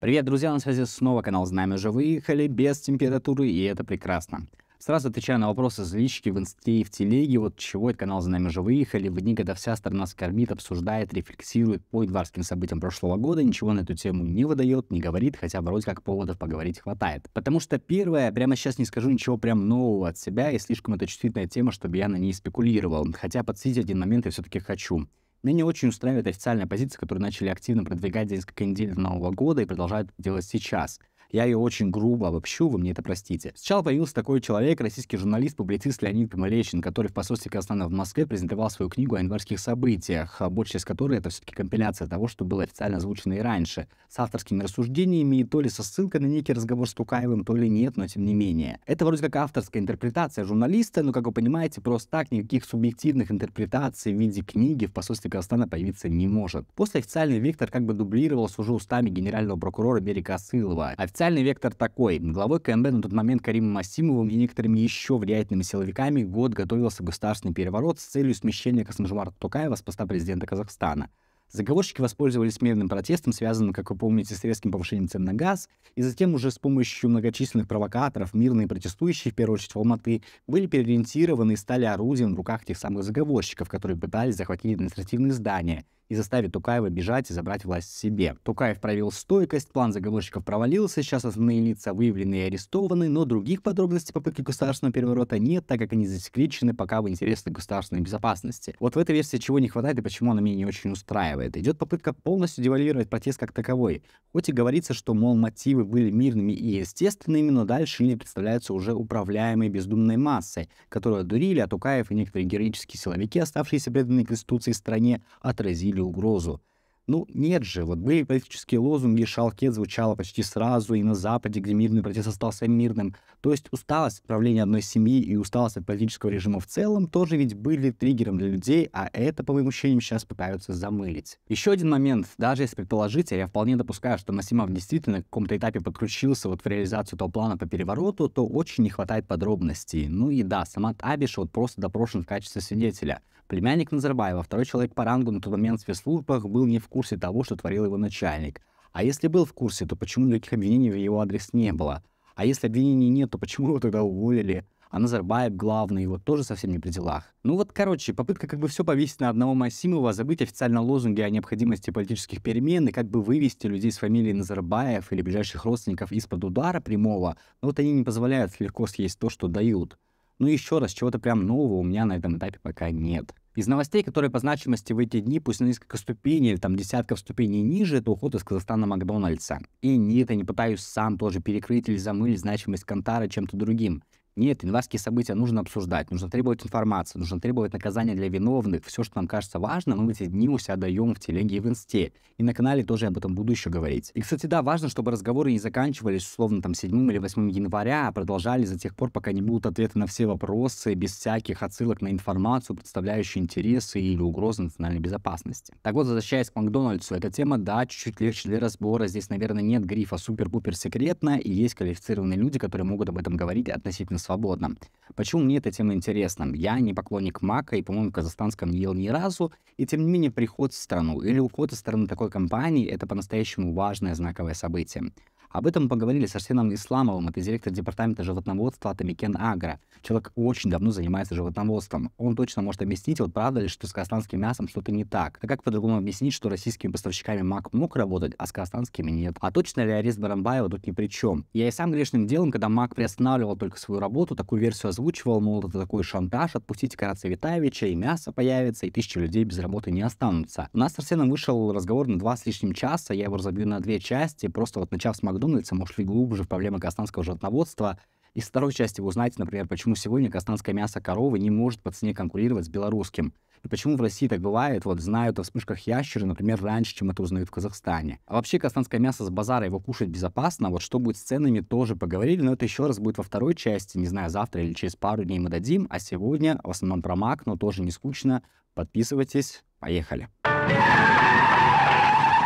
Привет, друзья, на связи снова канал «Знамя уже выехали» без температуры, и это прекрасно. Сразу отвечаю на вопросы из лички в инсте и в телеге, вот чего это канал «Знамя уже выехали» в дни, когда вся страна скорбит, обсуждает, рефлексирует по едварским событиям прошлого года, ничего на эту тему не выдает, не говорит, хотя вроде как поводов поговорить хватает. Потому что первое, прямо сейчас не скажу ничего прям нового от себя, и слишком это чувствительная тема, чтобы я на ней спекулировал, хотя подсветить один момент я все-таки хочу. Меня не очень устраивает официальная позиция, которую начали активно продвигать за несколько недель до Нового года и продолжают делать сейчас — я ее очень грубо обобщу, вы мне это простите. Сначала появился такой человек, российский журналист, публицист Леонид Камалечин, который в посольстве Казахстана в Москве презентовал свою книгу о январских событиях, а большая из которой это все-таки компиляция того, что было официально озвучено и раньше, с авторскими рассуждениями, то ли со ссылкой на некий разговор с Тукаевым, то ли нет, но тем не менее. Это вроде как авторская интерпретация журналиста, но, как вы понимаете, просто так никаких субъективных интерпретаций в виде книги в посольстве Казахстана появиться не может. После официальный вектор как бы дублировался уже устами генерального прокурора Берика Асылова. Официальный вектор такой. Главой КНБ на тот момент Каримом Масимовым и некоторыми еще влиятельными силовиками год готовился государственный переворот с целью смещения Касмжумара Тукаева с поста президента Казахстана. Заговорщики воспользовались мирным протестом, связанным, как вы помните, с резким повышением цен на газ, и затем уже с помощью многочисленных провокаторов мирные протестующие, в первую очередь в Алматы, были переориентированы и стали орудием в руках тех самых заговорщиков, которые пытались захватить административные здания – и заставит Тукаева бежать и забрать власть себе. Тукаев проявил стойкость, план заговорщиков провалился, сейчас основные лица выявлены и арестованы, но других подробностей попытки государственного переворота нет, так как они засекречены пока в интересах государственной безопасности. Вот в этой версии чего не хватает и почему она меня не очень устраивает. Идет попытка полностью девальвировать протест как таковой. Хоть и говорится, что, мол, мотивы были мирными и естественными, но дальше они представляются уже управляемой бездумной массой, которую дурили, а Тукаев и некоторые героические силовики, оставшиеся преданные Конституции стране, отразили угрозу Ну, нет же, вот были политические лозунги, шалкет звучало почти сразу и на Западе, где мирный протест остался мирным. То есть усталость правления одной семьи и усталость от политического режима в целом тоже ведь были триггером для людей, а это, по моим ощущениям, сейчас пытаются замылить. Еще один момент, даже если предположить, а я вполне допускаю, что Насимов действительно в каком-то этапе подключился вот в реализацию того плана по перевороту, то очень не хватает подробностей. Ну и да, сама Абиш вот просто допрошен в качестве свидетеля. Племянник Назарбаева, второй человек по рангу на тот момент в спецслужбах, был не в курсе курсе того, что творил его начальник? А если был в курсе, то почему никаких обвинений в его адрес не было? А если обвинений нет, то почему его тогда уволили? А Назарбаев, главный, его тоже совсем не при делах. Ну вот, короче, попытка как бы все повесить на одного Масимова, забыть официально лозунги о необходимости политических перемен и как бы вывести людей с фамилии Назарбаев или ближайших родственников из-под удара прямого, но ну вот они не позволяют легко съесть то, что дают. Ну еще раз, чего-то прям нового у меня на этом этапе пока нет. Из новостей, которые по значимости в эти дни, пусть на несколько ступеней, там десятков ступеней ниже, это уход из Казахстана Макдональдса. И нет, я не пытаюсь сам тоже перекрыть или замыть значимость Кантара чем-то другим. Нет, январские события нужно обсуждать, нужно требовать информации, нужно требовать наказания для виновных. Все, что нам кажется важным, мы в эти дни у себя даем в телеге и в инсте. И на канале тоже об этом буду еще говорить. И, кстати, да, важно, чтобы разговоры не заканчивались, условно, там, 7 или 8 января, а продолжались за тех пор, пока не будут ответы на все вопросы, без всяких отсылок на информацию, представляющую интересы или угрозы национальной безопасности. Так вот, возвращаясь к Макдональдсу, эта тема, да, чуть-чуть легче для разбора. Здесь, наверное, нет грифа супер-пупер секретно, и есть квалифицированные люди, которые могут об этом говорить относительно свободно. Почему мне эта тема интересна? Я не поклонник Мака и, по-моему, в казахстанском не ел ни разу, и тем не менее приход в страну или уход из страны такой компании – это по-настоящему важное знаковое событие. Об этом мы поговорили с Арсеном Исламовым, это директор департамента животноводства от Амикен Агро. Человек очень давно занимается животноводством. Он точно может объяснить, вот правда ли, что с казахстанским мясом что-то не так. А как по-другому объяснить, что российскими поставщиками МАК мог работать, а с казахстанскими нет? А точно ли арест Барамбаева тут ни при чем? Я и сам грешным делом, когда МАК приостанавливал только свою работу, такую версию озвучивал, мол, это такой шантаж, отпустите Караца Витаевича, и мясо появится, и тысячи людей без работы не останутся. У нас с Арсеном вышел разговор на два с лишним часа, я его разобью на две части, просто вот начав с МАК Макдональдсом ушли глубже в проблемы кастанского животноводства. Из второй части вы узнаете, например, почему сегодня кастанское мясо коровы не может по цене конкурировать с белорусским. И почему в России так бывает, вот знают о вспышках ящеры, например, раньше, чем это узнают в Казахстане. А вообще кастанское мясо с базара его кушать безопасно, вот что будет с ценами тоже поговорили, но это еще раз будет во второй части, не знаю, завтра или через пару дней мы дадим, а сегодня в основном про мак, но тоже не скучно. Подписывайтесь, поехали. Поехали.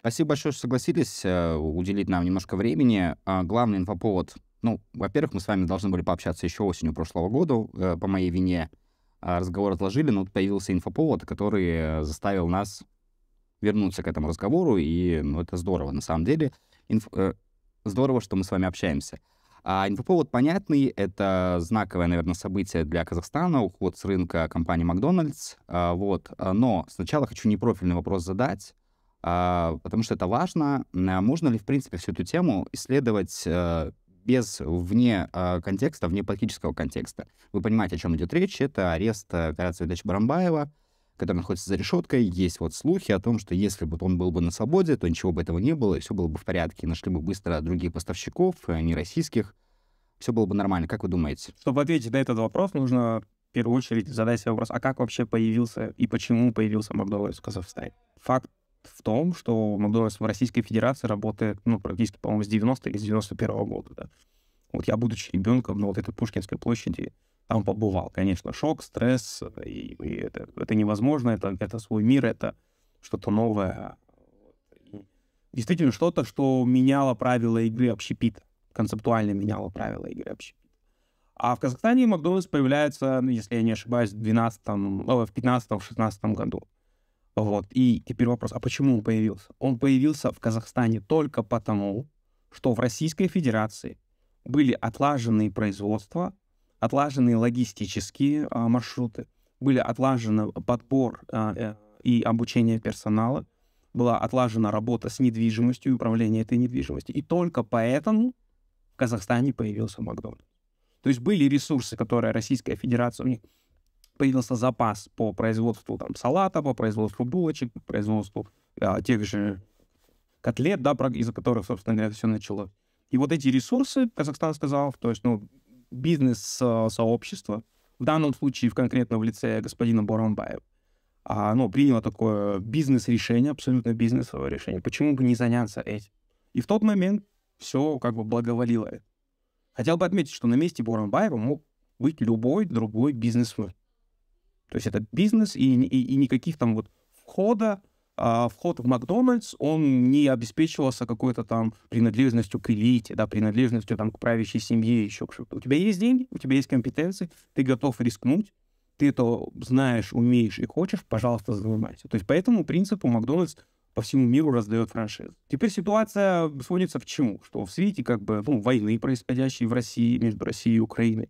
Спасибо большое, что согласились э, уделить нам немножко времени. А, главный инфоповод, ну, во-первых, мы с вами должны были пообщаться еще осенью прошлого года, э, по моей вине а, разговор отложили, но появился инфоповод, который э, заставил нас вернуться к этому разговору, и ну, это здорово, на самом деле. Инф... Здорово, что мы с вами общаемся. А инфоповод понятный, это знаковое, наверное, событие для Казахстана, уход с рынка компании Макдональдс. А, вот. Но сначала хочу непрофильный вопрос задать. А, потому что это важно. А можно ли, в принципе, всю эту тему исследовать э, без вне а, контекста, вне политического контекста? Вы понимаете, о чем идет речь. Это арест Караса э, Светловича Барамбаева, который находится за решеткой. Есть вот слухи о том, что если бы он был бы на свободе, то ничего бы этого не было, и все было бы в порядке. Нашли бы быстро других поставщиков, не российских. Все было бы нормально. Как вы думаете? Чтобы ответить на этот вопрос, нужно в первую очередь задать себе вопрос, а как вообще появился и почему появился Макдональдс в Казахстане? Факт в том, что Макдональдс в Российской Федерации работает, ну, практически, по-моему, с 90 или с 91 года, да. Вот я, будучи ребенком на вот этой Пушкинской площади, там побывал. Конечно, шок, стресс, и, и это, это невозможно, это, это свой мир, это что-то новое. Действительно, что-то, что меняло правила игры общепита, концептуально меняло правила игры общепита. А в Казахстане Макдональдс появляется, ну, если я не ошибаюсь, в 12, ну, в 15-16 году. Вот. И теперь вопрос, а почему он появился? Он появился в Казахстане только потому, что в Российской Федерации были отлаженные производства, отлаженные логистические а, маршруты, были отлажены подбор а, э, и обучение персонала, была отлажена работа с недвижимостью и управление этой недвижимостью. И только поэтому в Казахстане появился Макдональдс. То есть были ресурсы, которые Российская Федерация у них появился запас по производству там, салата, по производству булочек, по производству а, тех же котлет, да, из-за которых, собственно говоря, все начало. И вот эти ресурсы, Казахстан сказал, то есть, ну, бизнес-сообщество, в данном случае в конкретно в лице господина Борамбаева, а, ну, приняло такое бизнес-решение, абсолютно бизнесовое решение. Почему бы не заняться этим? И в тот момент все как бы благоволило. Хотел бы отметить, что на месте Борамбаева мог быть любой другой бизнесмен. То есть это бизнес, и, и, и никаких там вот входа, а вход в Макдональдс, он не обеспечивался какой-то там принадлежностью к элите, да, принадлежностью там к правящей семье, еще к У тебя есть деньги, у тебя есть компетенции, ты готов рискнуть, ты это знаешь, умеешь и хочешь, пожалуйста, занимайся. То есть по этому принципу Макдональдс по всему миру раздает франшизы. Теперь ситуация сводится к чему? Что в свете как бы ну, войны, происходящей в России, между Россией и Украиной,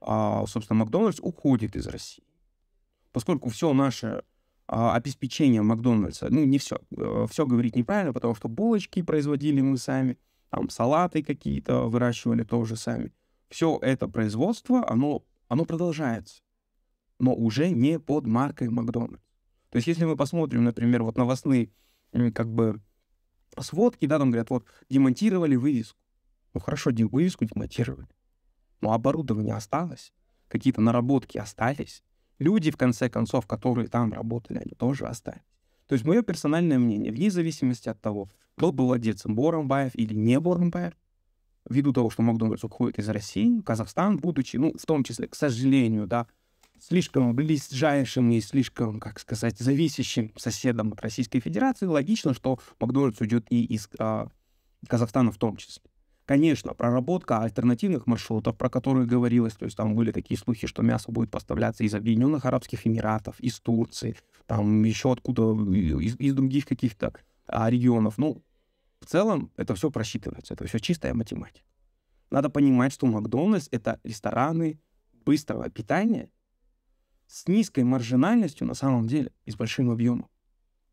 а, собственно, Макдональдс уходит из России поскольку все наше а, обеспечение Макдональдса, ну, не все, э, все говорить неправильно, потому что булочки производили мы сами, там салаты какие-то выращивали тоже сами. Все это производство, оно, оно продолжается, но уже не под маркой Макдональдс. То есть если мы посмотрим, например, вот новостные как бы сводки, да, там говорят, вот, демонтировали вывеску. Ну хорошо, вывеску демонтировали, но оборудование осталось, какие-то наработки остались, люди, в конце концов, которые там работали, они тоже остались. То есть мое персональное мнение, вне зависимости от того, кто был владельцем Боромбаев или не Боромбаев, ввиду того, что Макдональдс уходит из России, Казахстан, будучи, ну, в том числе, к сожалению, да, слишком ближайшим и слишком, как сказать, зависящим соседом от Российской Федерации, логично, что Макдональдс уйдет и из а, Казахстана в том числе. Конечно, проработка альтернативных маршрутов, про которые говорилось, то есть там были такие слухи, что мясо будет поставляться из Объединенных Арабских Эмиратов, из Турции, там еще откуда, из, из других каких-то а, регионов. Ну, в целом это все просчитывается, это все чистая математика. Надо понимать, что Макдональдс — это рестораны быстрого питания с низкой маржинальностью на самом деле и с большим объемом.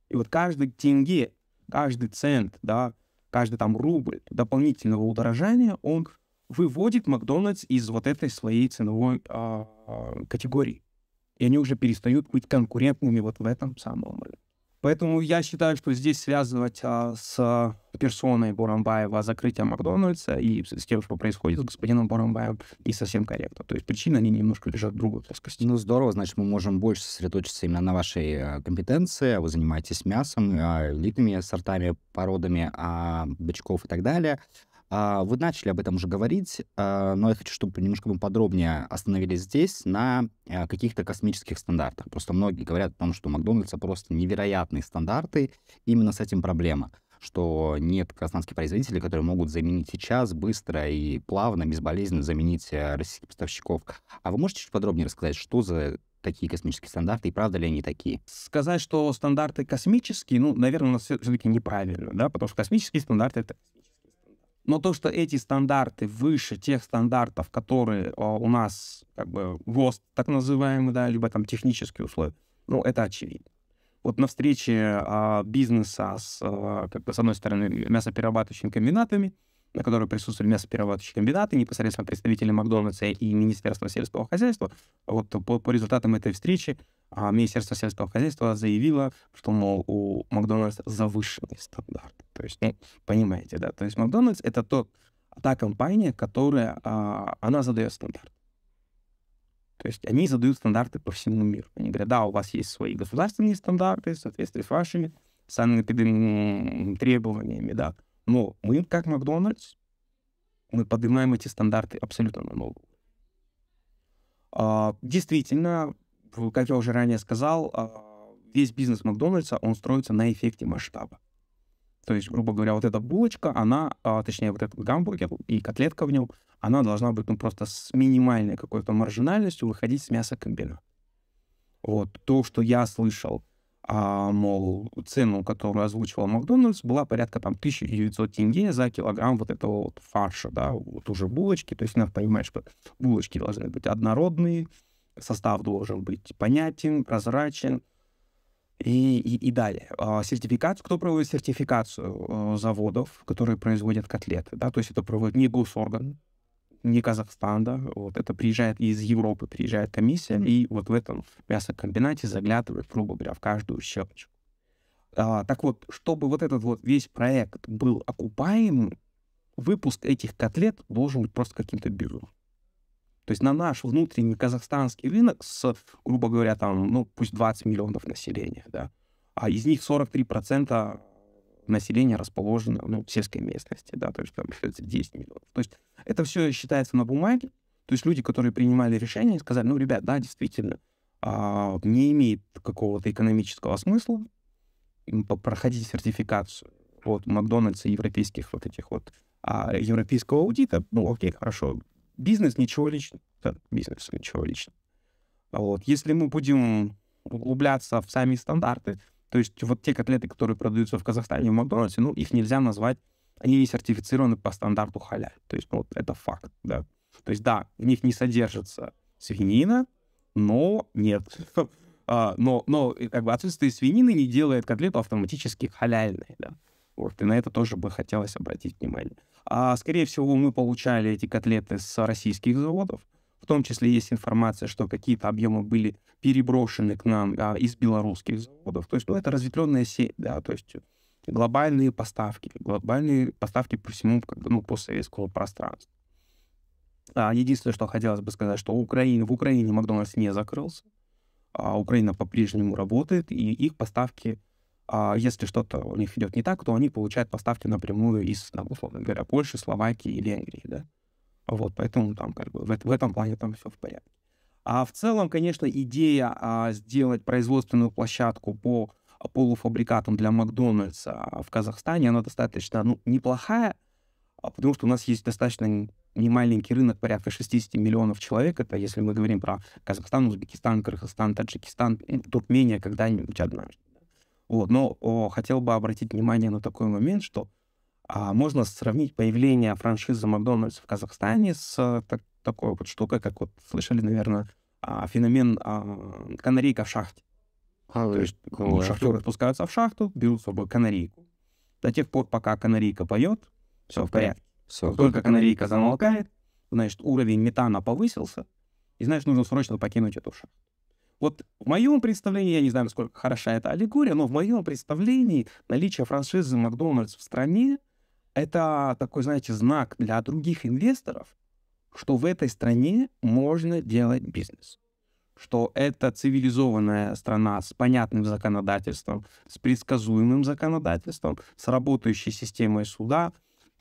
И вот каждый тенге, каждый цент, да, каждый там рубль дополнительного удорожания, он выводит Макдональдс из вот этой своей ценовой а, категории. И они уже перестают быть конкурентными вот в этом самом Поэтому я считаю, что здесь связывать а, с персоной Бурамбаева закрытие Макдональдса и с тем, что происходит с господином Бурамбаевым, не совсем корректно. То есть причины, они немножко лежат в другой плоскости. Ну, здорово, значит, мы можем больше сосредоточиться именно на вашей а, компетенции. А вы занимаетесь мясом, а, элитными сортами, породами а, бычков и так далее. А, вы начали об этом уже говорить, а, но я хочу, чтобы немножко мы подробнее остановились здесь на э, каких-то космических стандартах. Просто многие говорят о том, что у Макдональдса просто невероятные стандарты, именно с этим проблема что нет казахстанских производителей, которые могут заменить сейчас быстро и плавно, безболезненно заменить э, российских поставщиков. А вы можете чуть подробнее рассказать, что за такие космические стандарты, и правда ли они такие? Сказать, что стандарты космические, ну, наверное, у нас все-таки неправильно, да, потому что космические стандарты — это но то, что эти стандарты выше тех стандартов, которые о, э, у нас как бы ГОСТ, так называемый, да, либо там технические условия, ну, это очевидно. Вот на встрече а, бизнеса с, а, как бы, с одной стороны, мясоперерабатывающими комбинатами, на которой присутствовали мясоперерабатывающие комбинаты, непосредственно представители Макдональдса и Министерства сельского хозяйства. Вот по, по результатам этой встречи а, Министерство сельского хозяйства заявило, что, мол, у Макдональдса завышенный стандарт. То есть, ну, понимаете, да. То есть Макдональдс — это тот, та компания, которая, а, она задает стандарт. То есть они задают стандарты по всему миру. Они говорят, да, у вас есть свои государственные стандарты в соответствии с вашими санэпидемиологическими требованиями, да. Но мы, как Макдональдс, мы поднимаем эти стандарты абсолютно на новый а, Действительно, как я уже ранее сказал, а, весь бизнес Макдональдса, он строится на эффекте масштаба. То есть, грубо говоря, вот эта булочка, она, а, точнее, вот этот гамбургер и котлетка в нем, она должна быть ну, просто с минимальной какой-то маржинальностью выходить с мяса комбина. Вот то, что я слышал а, мол, цену, которую озвучивал Макдональдс, была порядка там 1900 тенге за килограмм вот этого вот фарша, да, вот уже булочки, то есть надо понимать, что булочки должны быть однородные, состав должен быть понятен, прозрачен, и, и, и далее. А, сертификат, кто проводит сертификацию э, заводов, которые производят котлеты, да, то есть это проводит не госорган, не Казахстана, вот это приезжает из Европы, приезжает комиссия, mm-hmm. и вот в этом мясокомбинате заглядывает, грубо говоря, в каждую щелочку. А, так вот, чтобы вот этот вот весь проект был окупаем, выпуск этих котлет должен быть просто каким-то бюро. То есть на наш внутренний казахстанский рынок с, грубо говоря, там, ну, пусть 20 миллионов населения, да, а из них 43% население расположено ну, в сельской местности, да, то есть там 10 миллионов. То есть это все считается на бумаге, то есть люди, которые принимали решение, сказали, ну, ребят, да, действительно, а, не имеет какого-то экономического смысла проходить сертификацию от Макдональдса европейских вот этих вот а, европейского аудита. Ну, окей, хорошо. Бизнес ничего лично. Да, бизнес ничего лично. А Вот. Если мы будем углубляться в сами стандарты, то есть вот те котлеты, которые продаются в Казахстане в Макдональдсе, ну, их нельзя назвать, они не сертифицированы по стандарту халяль. То есть ну, вот это факт, да. То есть да, в них не содержится свинина, но нет. А, но, но как бы отсутствие свинины не делает котлету автоматически халяльной, да. Вот, и на это тоже бы хотелось обратить внимание. А, скорее всего, мы получали эти котлеты с российских заводов, в том числе есть информация, что какие-то объемы были переброшены к нам а, из белорусских заводов. То есть, ну, это разветвленная сеть, да, то есть э, глобальные поставки, глобальные поставки по всему, как бы, ну, постсоветскому пространству. А, единственное, что хотелось бы сказать, что Украина, в Украине Макдональдс не закрылся, а Украина по-прежнему работает, и их поставки а если что-то у них идет не так, то они получают поставки напрямую из, там, условно говоря, Польши, Словакии или Венгрии, да. Вот, поэтому там как бы в, в этом плане там все в порядке. А в целом, конечно, идея а, сделать производственную площадку по полуфабрикатам для Макдональдса а, в Казахстане, она достаточно ну, неплохая, а, потому что у нас есть достаточно немаленький рынок, порядка 60 миллионов человек. Это если мы говорим про Казахстан, Узбекистан, Кыргызстан, Таджикистан, э, Туркмения когда-нибудь однажды. Вот. Но о, хотел бы обратить внимание на такой момент, что а можно сравнить появление франшизы Макдональдс в Казахстане с э, так, такой вот штукой, как вот слышали, наверное, а, феномен а, канарейка в шахте. А, То есть ну, шахтеры спускаются в шахту, берут с собой канарейку. До тех пор, пока канарейка поет, все в порядке. Все. Только канарейка замолкает, значит, уровень метана повысился, и, значит, нужно срочно покинуть эту шахту. Вот в моем представлении, я не знаю, насколько хороша эта аллегория, но в моем представлении наличие франшизы Макдональдс в стране это такой, знаете, знак для других инвесторов, что в этой стране можно делать бизнес. Что это цивилизованная страна с понятным законодательством, с предсказуемым законодательством, с работающей системой суда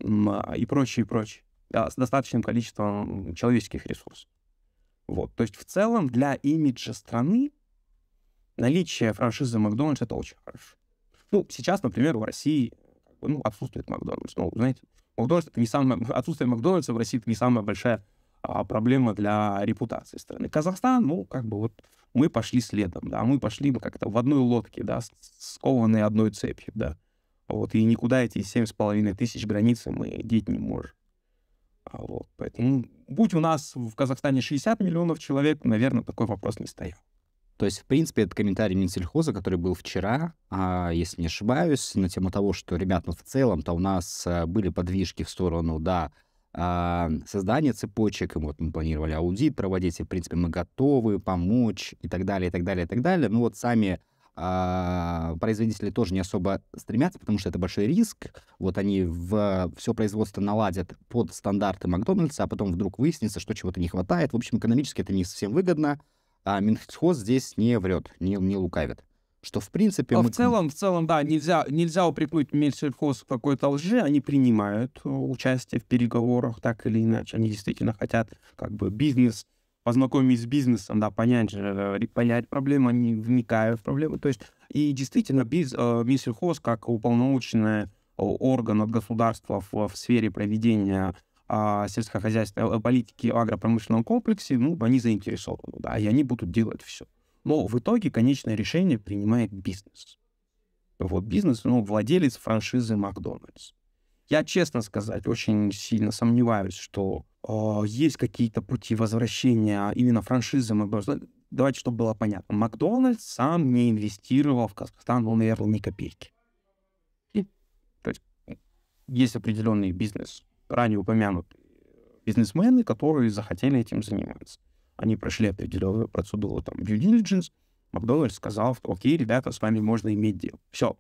а, и прочее, и прочее, с достаточным количеством человеческих ресурсов. Вот. То есть в целом для имиджа страны наличие франшизы Макдональдс это очень хорошо. Ну, сейчас, например, в России ну, отсутствует Макдональдс. Ну, знаете, Макдональдс это не самое... Отсутствие Макдональдса в России это не самая большая а, проблема для репутации страны. Казахстан, ну, как бы вот мы пошли следом, да, мы пошли мы как-то в одной лодке, да, скованные одной цепью, да. Вот, и никуда эти семь с половиной тысяч границы мы деть не можем. А вот, поэтому, ну, будь у нас в Казахстане 60 миллионов человек, наверное, такой вопрос не стоял. То есть, в принципе, этот комментарий Минсельхоза, который был вчера, а если не ошибаюсь, на тему того, что, ребят, ну в целом-то у нас э, были подвижки в сторону, да, а, создания цепочек, и вот мы планировали аудит проводить, и, в принципе, мы готовы помочь, и так далее, и так далее, и так далее. Ну вот сами а, производители тоже не особо стремятся, потому что это большой риск. Вот они в, все производство наладят под стандарты Макдональдса, а потом вдруг выяснится, что чего-то не хватает. В общем, экономически это не совсем выгодно. А Минсхоз здесь не врет, не, не лукавит. Что в принципе... А мы... В целом, в целом, да, нельзя, нельзя упрекнуть Минсельхоз в какой-то лжи. Они принимают э, участие в переговорах так или иначе. Они действительно хотят как бы бизнес познакомить с бизнесом, да, понять же, э, понять проблему, они вникают в проблемы, То есть, и действительно, биз, э, Минсельхоз, как уполномоченный э, орган от государства в, в сфере проведения а, сельскохозяйственной э, политики агропромышленного комплекса, ну, они заинтересованы, да, и они будут делать все. Но в итоге конечное решение принимает бизнес. Вот бизнес, ну, владелец франшизы Макдональдс. Я, честно сказать, очень сильно сомневаюсь, что э, есть какие-то пути возвращения именно франшизы Макдональдс. Ну, давайте, чтобы было понятно. Макдональдс сам не инвестировал в Казахстан, он, наверное, ни копейки. И, то есть есть определенный бизнес ранее упомянутые бизнесмены, которые захотели этим заниматься. Они прошли определенную процедуру, там, due diligence, Макдональдс сказал, что окей, ребята, с вами можно иметь дело. Все.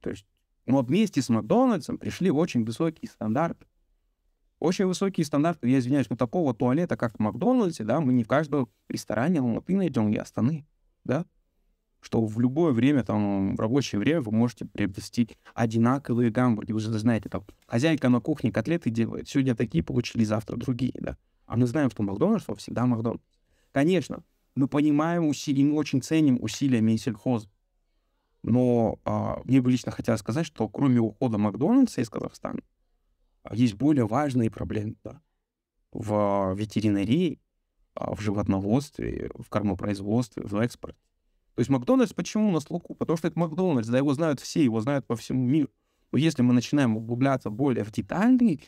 То есть, но ну вместе с Макдональдсом пришли очень высокий стандарт, Очень высокий стандарт, я извиняюсь, но такого туалета, как в Макдональдсе, да, мы не в каждом ресторане Алматы найдем и Астаны, да что в любое время, там, в рабочее время вы можете приобрести одинаковые гамбургеры. Вы же знаете, там, хозяйка на кухне котлеты делает, сегодня такие получили, завтра другие, да. А мы знаем, что Макдональдс, он всегда Макдональдс. Конечно, мы понимаем усилия, мы очень ценим усилия Минсельхоз. Но а, мне бы лично хотелось сказать, что кроме ухода Макдональдса из Казахстана, а, есть более важные проблемы да, в ветеринарии, а, в животноводстве, в кормопроизводстве, в экспорте. То есть Макдональдс почему на слуху? Потому что это Макдональдс, да, его знают все, его знают по всему миру. Но если мы начинаем углубляться более в детальные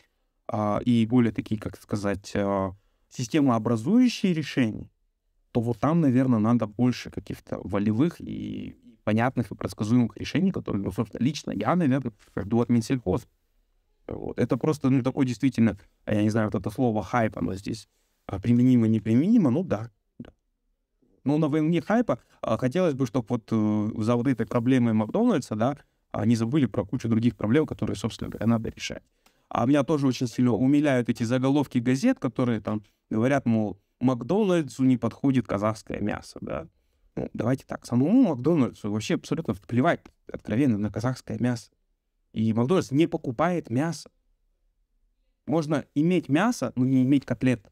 а, и более такие, как сказать, а, системообразующие решения, то вот там, наверное, надо больше каких-то волевых и понятных и предсказуемых решений, которые, ну, собственно, лично я, наверное, жду от Минсельхоз. Вот. Это просто, ну, такой действительно, я не знаю, вот это слово хайп, оно здесь а, применимо, неприменимо, ну да, ну, на волне хайпа а, хотелось бы, чтобы вот э, за вот этой проблемой Макдональдса, да, они забыли про кучу других проблем, которые, собственно говоря, надо решать. А меня тоже очень сильно умиляют эти заголовки газет, которые там говорят, мол, Макдональдсу не подходит казахское мясо, да. Ну, давайте так, самому Макдональдсу вообще абсолютно плевать, откровенно, на казахское мясо. И Макдональдс не покупает мясо. Можно иметь мясо, но не иметь котлет.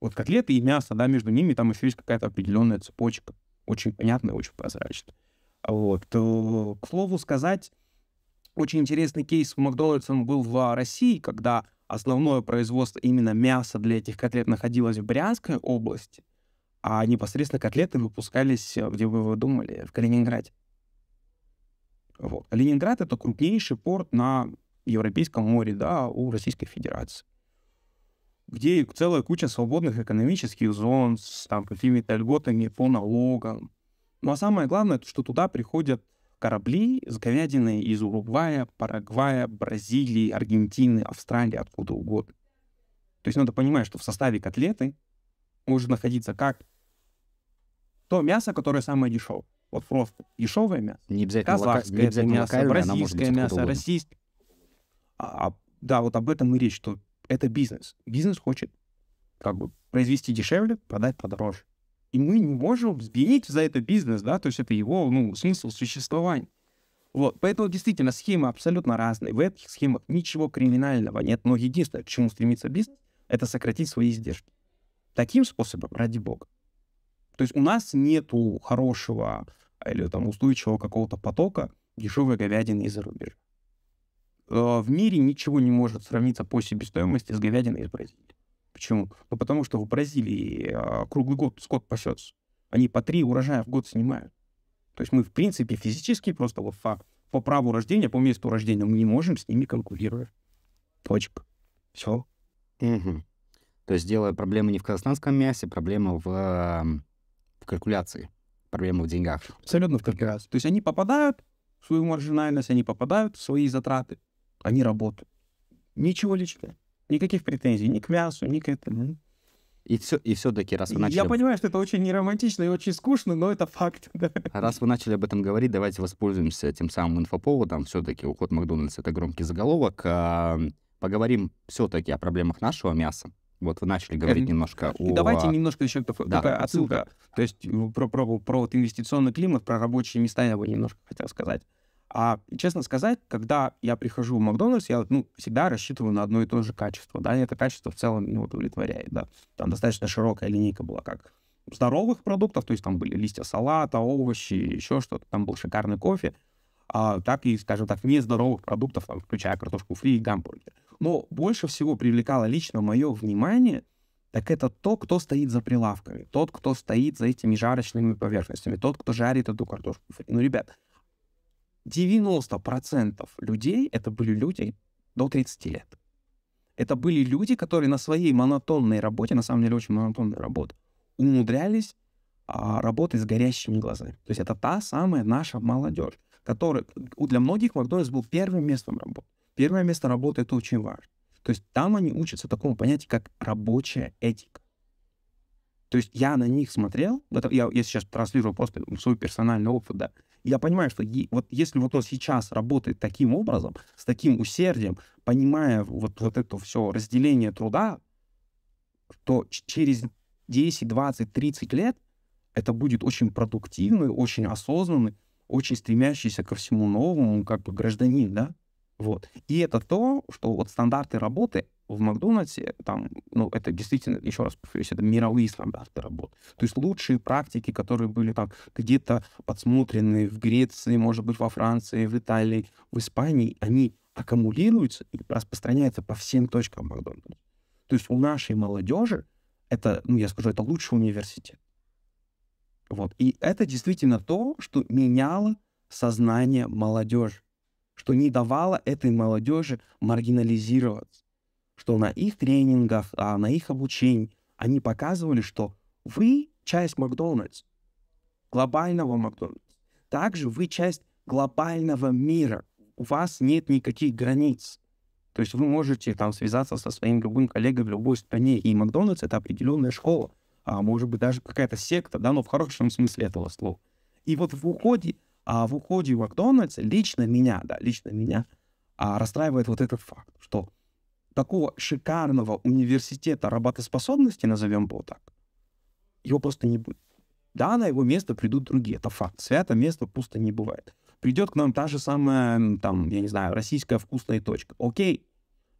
Вот котлеты и мясо, да, между ними там еще есть какая-то определенная цепочка. Очень понятная, очень прозрачная. Вот. Э, к слову сказать, очень интересный кейс с Макдональдсом был в России, когда основное производство именно мяса для этих котлет находилось в Брянской области, а непосредственно котлеты выпускались, э, где бы вы думали, в Калининграде. Вот. Ленинград это крупнейший порт на Европейском море, да, у Российской Федерации где целая куча свободных экономических зон с там, какими-то льготами по налогам. Ну а самое главное, что туда приходят корабли с говядиной из Уругвая, Парагвая, Бразилии, Аргентины, Австралии, откуда угодно. То есть надо понимать, что в составе котлеты может находиться как то мясо, которое самое дешевое. Вот просто дешевое мясо. Не обязательно, казахское не обязательно мясо, бразильское мясо, российское. А, а, да, вот об этом и речь, что это бизнес. Бизнес хочет как бы произвести дешевле, продать подороже. И мы не можем сберечь за это бизнес, да, то есть это его, ну, смысл существования. Вот, поэтому действительно схемы абсолютно разные. В этих схемах ничего криминального нет, но единственное, к чему стремится бизнес, это сократить свои издержки. Таким способом, ради бога. То есть у нас нету хорошего а, или там устойчивого какого-то потока дешевой говядины из-за рубежа. Э, в мире ничего не может сравниться по себестоимости с говядиной из Бразилии. Почему? Ну, потому что в Бразилии а, круглый год скот пасется. Они по три урожая в год снимают. То есть мы, в принципе, физически просто вот по, по праву рождения, по месту рождения мы не можем с ними конкурировать. Точка. Все. Угу. То есть, дело проблема не в казахстанском мясе, проблема в, в калькуляции, проблема в деньгах. Абсолютно в калькуляции. То есть они попадают в свою маржинальность, они попадают в свои затраты они работают. Ничего личного. Никаких претензий ни к мясу, ни к этому. И, все, и все-таки, раз вы начали... Я понимаю, что это очень неромантично и очень скучно, но это факт. Да. Раз вы начали об этом говорить, давайте воспользуемся тем самым инфоповодом. Все-таки уход Макдональдса — это громкий заголовок. А, поговорим все-таки о проблемах нашего мяса. Вот вы начали говорить эм, немножко о... Давайте немножко еще такой, да, такая отсылка. отсылка. То есть ну, про, про, про вот инвестиционный климат, про рабочие места я бы немножко хотел сказать. А, честно сказать, когда я прихожу в Макдональдс, я ну, всегда рассчитываю на одно и то же качество, да, и это качество в целом не удовлетворяет, да. Там достаточно широкая линейка была как здоровых продуктов, то есть там были листья салата, овощи, еще что-то, там был шикарный кофе, а, так и, скажем так, нездоровых продуктов, там, включая картошку фри и гамбургер. Но больше всего привлекало лично мое внимание, так это то, кто стоит за прилавками, тот, кто стоит за этими жарочными поверхностями, тот, кто жарит эту картошку фри. Ну, ребят, 90% людей это были люди до 30 лет. Это были люди, которые на своей монотонной работе, на самом деле очень монотонной работе умудрялись а, работать с горящими глазами. То есть это та самая наша молодежь, которая для многих Макдональдс был первым местом работы. Первое место работы — это очень важно. То есть там они учатся такому понятию, как рабочая этика. То есть я на них смотрел, это я, я сейчас транслирую просто свой персональный опыт, да я понимаю, что вот если вот он сейчас работает таким образом, с таким усердием, понимая вот, вот это все разделение труда, то через 10, 20, 30 лет это будет очень продуктивный, очень осознанный, очень стремящийся ко всему новому, как бы гражданин, да? Вот. И это то, что вот стандарты работы, в Макдональдсе, там, ну, это действительно, еще раз повторюсь, это мировые стандарты работы. То есть лучшие практики, которые были там где-то подсмотрены в Греции, может быть, во Франции, в Италии, в Испании, они аккумулируются и распространяются по всем точкам Макдональдса. То есть у нашей молодежи это, ну, я скажу, это лучший университет. Вот. И это действительно то, что меняло сознание молодежи, что не давало этой молодежи маргинализироваться что на их тренингах, а, на их обучении они показывали, что вы часть Макдональдс, глобального Макдональдс. Также вы часть глобального мира. У вас нет никаких границ. То есть вы можете там связаться со своим любым коллегой в любой стране. И Макдональдс — это определенная школа, а может быть даже какая-то секта, да, но в хорошем смысле этого слова. И вот в уходе, а в уходе Макдональдса лично меня, да, лично меня а, расстраивает вот этот факт, что такого шикарного университета работоспособности, назовем его так, его просто не будет. Да, на его место придут другие, это факт. Свято место пусто не бывает. Придет к нам та же самая, там, я не знаю, российская вкусная точка. Окей,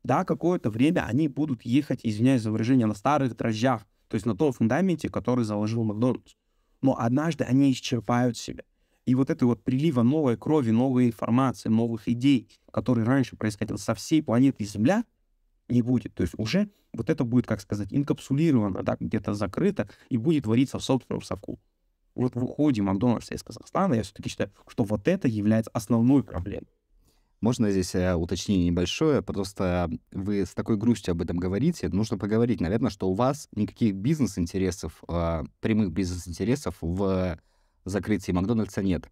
да, какое-то время они будут ехать, извиняюсь за выражение, на старых дрожжах, то есть на том фундаменте, который заложил Макдональдс. Но однажды они исчерпают себя. И вот это вот прилива новой крови, новой информации, новых идей, которые раньше происходил со всей планеты Земля — не будет. То есть уже вот это будет, как сказать, инкапсулировано, да, где-то закрыто и будет вариться в собственном соку. Вот в уходе Макдональдса из Казахстана я все-таки считаю, что вот это является основной проблемой. Можно здесь э, уточнение небольшое? Просто вы с такой грустью об этом говорите. Нужно поговорить, наверное, что у вас никаких бизнес-интересов, э, прямых бизнес-интересов в закрытии Макдональдса нет.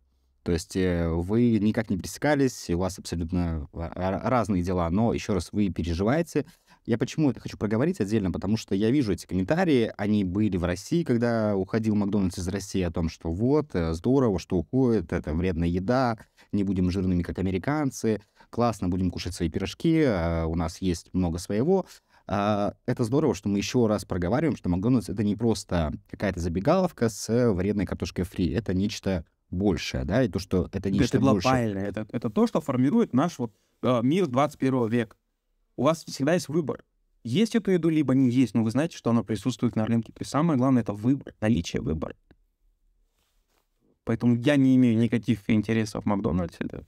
То есть э, вы никак не пересекались, у вас абсолютно разные дела, но еще раз вы переживаете. Я почему это хочу проговорить отдельно, потому что я вижу эти комментарии, они были в России, когда уходил Макдональдс из России о том, что вот, э, здорово, что уходит, это вредная еда, не будем жирными, как американцы, классно, будем кушать свои пирожки, а, у нас есть много своего. А, это здорово, что мы еще раз проговариваем, что Макдональдс это не просто какая-то забегаловка с э, вредной картошкой фри, это нечто большее, да, и то, что это нечто это глобальное, это, это то, что формирует наш вот э, мир 21 века. У вас всегда есть выбор. Есть эту еду, либо не есть, но вы знаете, что она присутствует на рынке. То самое главное — это выбор, наличие выбора. Поэтому я не имею никаких интересов в Макдональдсе, да,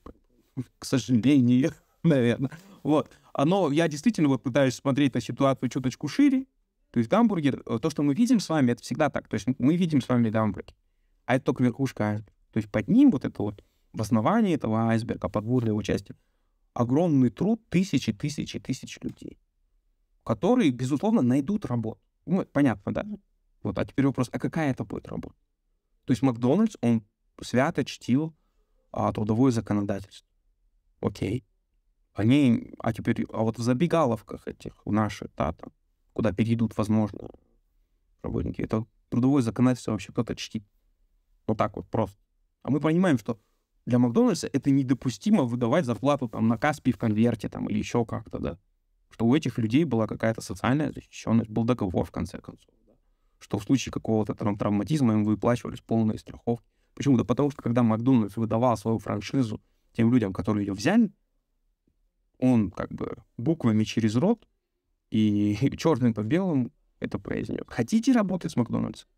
к сожалению, наверное. Вот. А, но я действительно вот пытаюсь смотреть на ситуацию чуточку шире. То есть гамбургер, э, то, что мы видим с вами, это всегда так. То есть мы видим с вами гамбургер, а это только верхушка айсберга. То есть под ним вот это вот, в основании этого айсберга, подводной его части, огромный труд тысячи, тысячи, тысяч людей, которые, безусловно, найдут работу. Ну, понятно, да? Вот, а теперь вопрос, а какая это будет работа? То есть Макдональдс, он свято чтил а, трудовое законодательство. Окей. Они, а теперь, а вот в забегаловках этих, у наших, да, там, куда перейдут, возможно, работники, это трудовое законодательство вообще кто-то чтит. Вот так вот просто. А мы понимаем, что для Макдональдса это недопустимо выдавать зарплату там на Каспи в конверте там или еще как-то, да. Что у этих людей была какая-то социальная защищенность, был договор в конце концов, да. Что в случае какого-то там травматизма им выплачивались полные страховки. Почему? Да потому что когда Макдональдс выдавал свою франшизу тем людям, которые ее взяли, он как бы буквами через рот и, черным по белому это произнес. Хотите работать с Макдональдсом?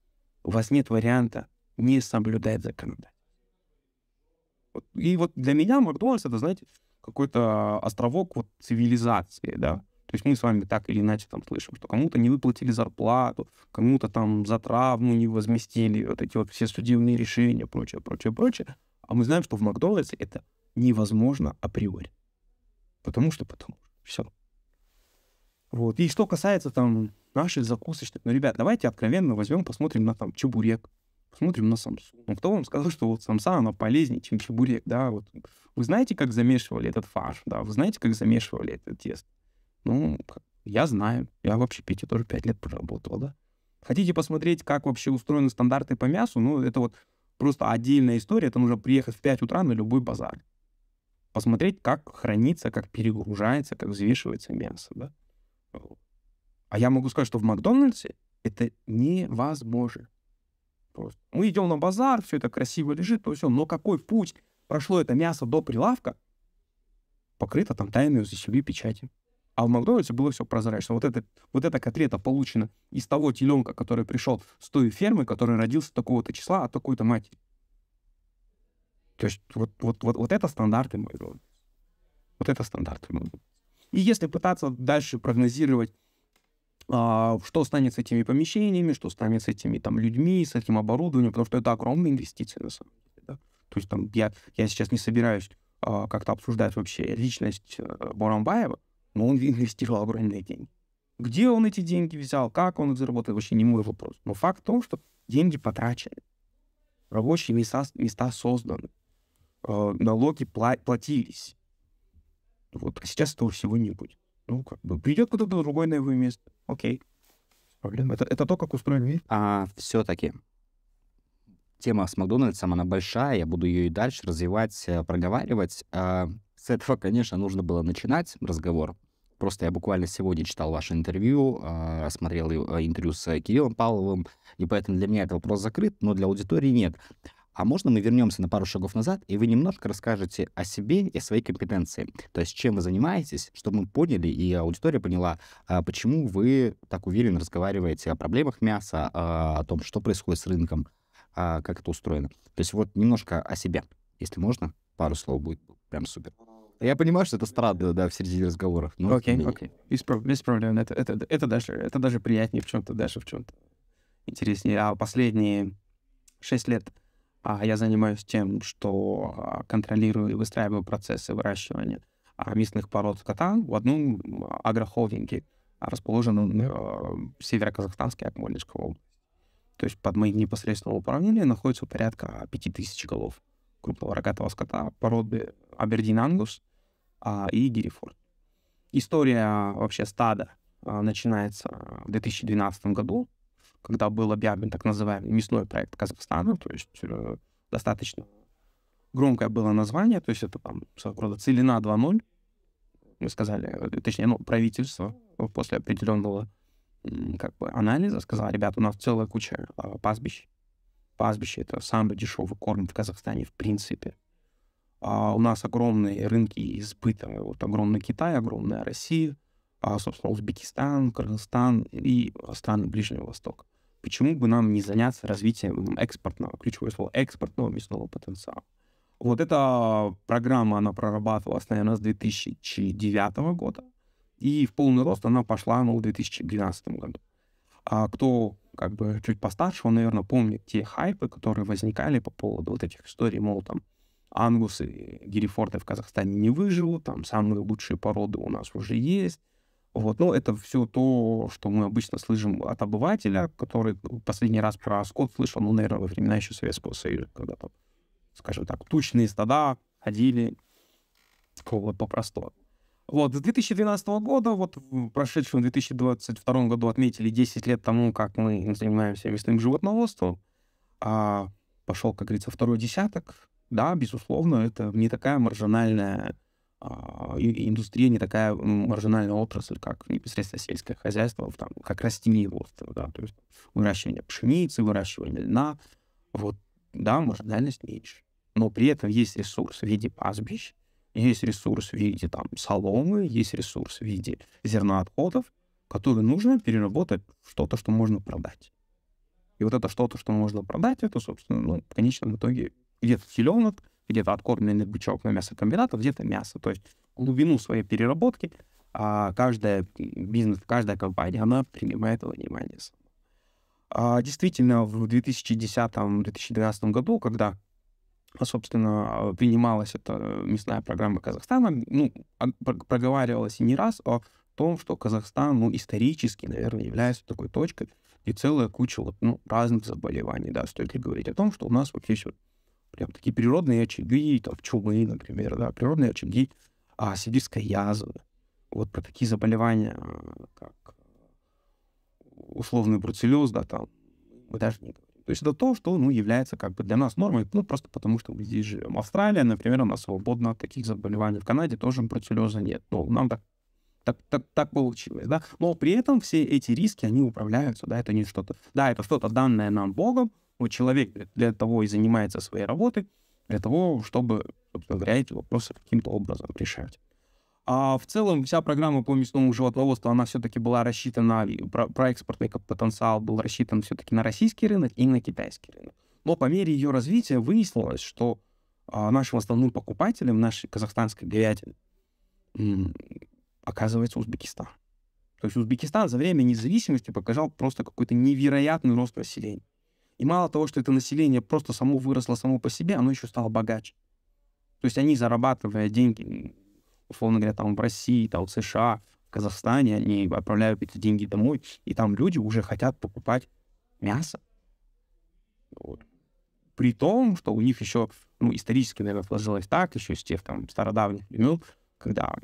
У вас нет варианта не соблюдать законодательство и вот для меня Макдональдс это, знаете, какой-то островок вот цивилизации, да. То есть мы с вами так или иначе там слышим, что кому-то не выплатили зарплату, кому-то там за травму не возместили, вот эти вот все судебные решения, прочее, прочее, прочее. А мы знаем, что в Макдональдсе это невозможно априори. Потому что потому что. Все. Вот. И что касается там наших закусочных, ну, ребят, давайте откровенно возьмем, посмотрим на там чебурек, Посмотрим на самсу. Ну, кто вам сказал, что вот самса, она полезнее, чем чебурек, да? Вот. Вы знаете, как замешивали этот фарш, да? Вы знаете, как замешивали это тесто? Ну, я знаю. Я вообще общепите тоже 5 лет проработал, да? Хотите посмотреть, как вообще устроены стандарты по мясу? Ну, это вот просто отдельная история. Это нужно приехать в 5 утра на любой базар. Посмотреть, как хранится, как перегружается, как взвешивается мясо, да? А я могу сказать, что в Макдональдсе это невозможно. Просто. Мы идем на базар, все это красиво лежит, то ну, все. Но какой путь прошло это мясо до прилавка, покрыто там тайной зачевью печати. А в Макдональдсе было все прозрачно. Вот, это, вот эта котлета получена из того теленка, который пришел с той фермы, который родился такого-то числа от такой-то матери. То есть вот, вот, вот, вот это стандарты Макдональдса. Вот это стандарты Макдональдса. И если пытаться дальше прогнозировать а, что станет с этими помещениями, что станет с этими там людьми, с этим оборудованием, потому что это огромные инвестиции на самом деле. Да? То есть там я, я сейчас не собираюсь а, как-то обсуждать вообще личность а, э, Борамбаева, но он инвестировал огромные деньги. Где он эти деньги взял, как он их заработал, вообще не мой вопрос. Но факт в том, что деньги потрачены, рабочие места, места созданы, а, налоги пла- платились. Вот, а сейчас этого всего не будет. Ну, как бы придет кто-то другой на его место Окей. Проблема. Это, это то, как устроен мир. А все-таки тема с Макдональдсом, она большая, я буду ее и дальше развивать, э, проговаривать. А, с этого, конечно, нужно было начинать разговор. Просто я буквально сегодня читал ваше интервью, а, смотрел э, интервью с Кириллом Павловым, и поэтому для меня этот вопрос закрыт, но для аудитории нет. А можно мы вернемся на пару шагов назад, и вы немножко расскажете о себе и о своей компетенции? То есть чем вы занимаетесь, чтобы мы поняли и аудитория поняла, а почему вы так уверенно разговариваете о проблемах мяса, а, о том, что происходит с рынком, а как это устроено. То есть вот немножко о себе, если можно, пару слов будет прям супер. Я понимаю, что это странно, да, в середине разговоров. Но окей, okay, Okay. Исправ... Без проблем. Это, это, это, даже, это даже приятнее в чем-то, даже в чем-то интереснее. А последние шесть лет а я занимаюсь тем, что а, контролирую и выстраиваю процессы выращивания местных пород скота в одном агрохолдинге, расположенном да. А, в северо-казахстанской Акмолинской области. То есть под моим непосредственным управлением находится порядка 5000 голов крупного рогатого скота породы Абердин Ангус а, и Гирифорд. История вообще стада а, начинается в 2012 году когда был объявлен так называемый мясной проект Казахстана, то есть э, достаточно громкое было название, то есть это там своего рода целина 2.0, мы сказали, э, точнее, ну, правительство после определенного как бы анализа сказала, ребят, у нас целая куча э, пастбищ. Пастбище — это самый дешевый корм в Казахстане в принципе. А у нас огромные рынки избыта. Вот огромный Китай, огромная Россия, а, собственно, Узбекистан, Кыргызстан и э, страны Ближнего Востока. Почему бы нам не заняться развитием экспортного, ключевое слово, экспортного мясного потенциала? Вот эта программа, она прорабатывалась, наверное, с 2009 года, и в полный рост она пошла, ну, в 2012 году. А кто как бы чуть постарше, он, наверное, помнит те хайпы, которые возникали по поводу вот этих историй, мол, там, ангусы, гирифорты в Казахстане не выживут, там, самые лучшие породы у нас уже есть, вот. Ну, это все то, что мы обычно слышим от обывателя, который ну, последний раз про скот слышал, ну, наверное, во времена еще Советского Союза, когда там, скажем так, тучные стада ходили вот, по-простому. Вот, с 2012 года, вот в прошедшем 2022 году отметили 10 лет тому, как мы занимаемся мясным животноводством. А пошел, как говорится, второй десяток. Да, безусловно, это не такая маржинальная а, индустрия не такая маржинальная отрасль, как непосредственно сельское хозяйство, там, как растениеводство, да, то есть выращивание пшеницы, выращивание льна, вот, да, маржинальность меньше. Но при этом есть ресурс в виде пастбищ, есть ресурс в виде там соломы, есть ресурс в виде зерноотходов, которые нужно переработать в что-то, что можно продать. И вот это что-то, что можно продать, это, собственно, ну, в конечном итоге где-то теленок, где-то откормленный бычок на мясокомбинатах, где-то мясо. То есть глубину своей переработки а каждая бизнес, каждая компания, она принимает во внимание. А, действительно, в 2010-2012 году, когда, а, собственно, а, принималась эта мясная программа Казахстана, ну, а, проговаривалось и не раз о том, что Казахстан, ну, исторически, наверное, является такой точкой, и целая куча вот, ну, разных заболеваний, да, стоит ли говорить о том, что у нас вообще все прям такие природные очаги, там, чумы, например, да, природные очаги, а сибирская язва, вот про такие заболевания, как условный бруцеллез, да, там, мы даже не говорим. То есть это то, что, ну, является как бы для нас нормой, ну, просто потому что мы здесь живем. Австралия, например, она свободна от таких заболеваний. В Канаде тоже бруцеллеза нет. но ну, нам так так, так, так получилось, да. Но при этом все эти риски, они управляются, да, это не что-то. Да, это что-то данное нам Богом, вот человек для того и занимается своей работой, для того, чтобы, собственно говоря, эти вопросы каким-то образом решать. А в целом вся программа по мясному животноводству, она все-таки была рассчитана, про, экспортный потенциал был рассчитан все-таки на российский рынок и на китайский рынок. Но по мере ее развития выяснилось, что а, нашим основным покупателем нашей казахстанской говядины оказывается Узбекистан. То есть Узбекистан за время независимости показал просто какой-то невероятный рост населения. И мало того, что это население просто само выросло само по себе, оно еще стало богаче. То есть они, зарабатывая деньги, условно говоря, там в России, там в США, в Казахстане, они отправляют эти деньги домой, и там люди уже хотят покупать мясо. Вот. При том, что у них еще, ну, исторически, наверное, сложилось так, еще с тех там стародавних времен, когда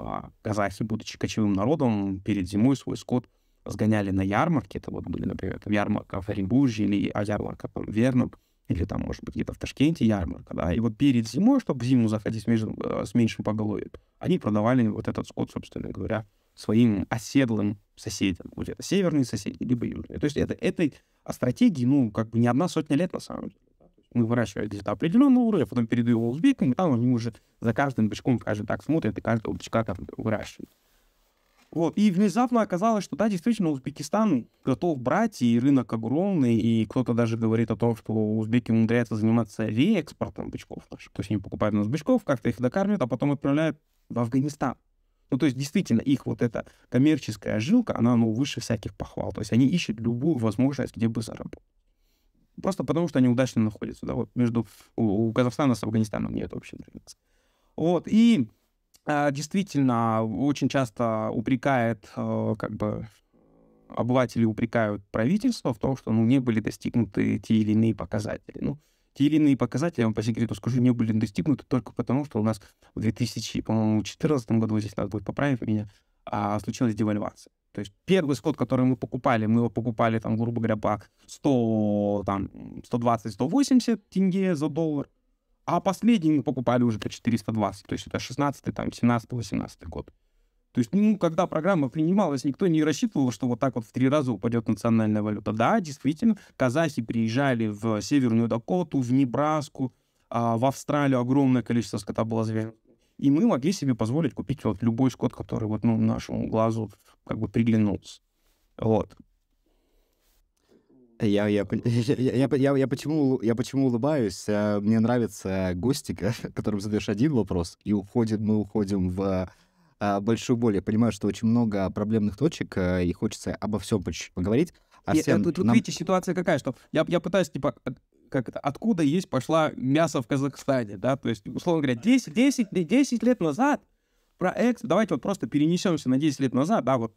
а казахи, будучи кочевым народом, перед зимой свой скот сгоняли на ярмарки, это вот были, например, там, ярмарка в Оренбурге или ярмарка там, Вернук, или там, может быть, где-то в Ташкенте ярмарка, да, и вот перед зимой, чтобы в зиму заходить с меньшим, э, с меньшим поголовьем, они продавали вот этот скот, собственно говоря, своим оседлым соседям, будь это северные соседи, либо южные. То есть это, этой стратегии, ну, как бы не одна сотня лет, на самом деле. Мы выращивали где-то определенный уровень, а потом передаю его узбекам, и там они уже за каждым бычком, каждый так смотрит, и каждого бычка там выращивают. Вот. И внезапно оказалось, что да, действительно, Узбекистан готов брать, и рынок огромный, и кто-то даже говорит о том, что узбеки умудряются заниматься реэкспортом бычков. То есть они покупают у нас бычков, как-то их докармливают, а потом отправляют в Афганистан. Ну, то есть, действительно, их вот эта коммерческая жилка, она, ну, выше всяких похвал. То есть, они ищут любую возможность, где бы заработать. Просто потому, что они удачно находятся. Да, вот между... У, у Казахстана с Афганистаном нет общей границы. Вот, и Э, действительно очень часто упрекает, э, как бы обыватели упрекают правительство в том, что ну, не были достигнуты те или иные показатели. Ну, те или иные показатели, я вам по секрету скажу, не были достигнуты только потому, что у нас в 2014 году, здесь надо будет поправить меня, а, случилась девальвация. То есть первый скот, который мы покупали, мы его покупали, там, грубо говоря, по 100, там, 120-180 тенге за доллар – а последний мы покупали уже по 420, то есть это 16 там, 17 18 год. То есть, ну, когда программа принималась, никто не рассчитывал, что вот так вот в три раза упадет национальная валюта. Да, действительно, казахи приезжали в Северную Дакоту, в Небраску, а, в Австралию огромное количество скота было заведено. И мы могли себе позволить купить вот любой скот, который вот ну, нашему глазу как бы приглянулся. Вот. Я, я, я, я, я, я почему, я почему улыбаюсь? Э, мне нравится гостика, которым задаешь один вопрос, и уходит, мы уходим в а, большую боль. Я понимаю, что очень много проблемных точек, э, и хочется обо всем поговорить. А э, всем тут, тут нам... видите, ситуация какая, что я, я пытаюсь, типа, как это, откуда есть пошла мясо в Казахстане, да, то есть, условно говоря, 10, 10, 10 лет назад про экс. давайте вот просто перенесемся на 10 лет назад, да, вот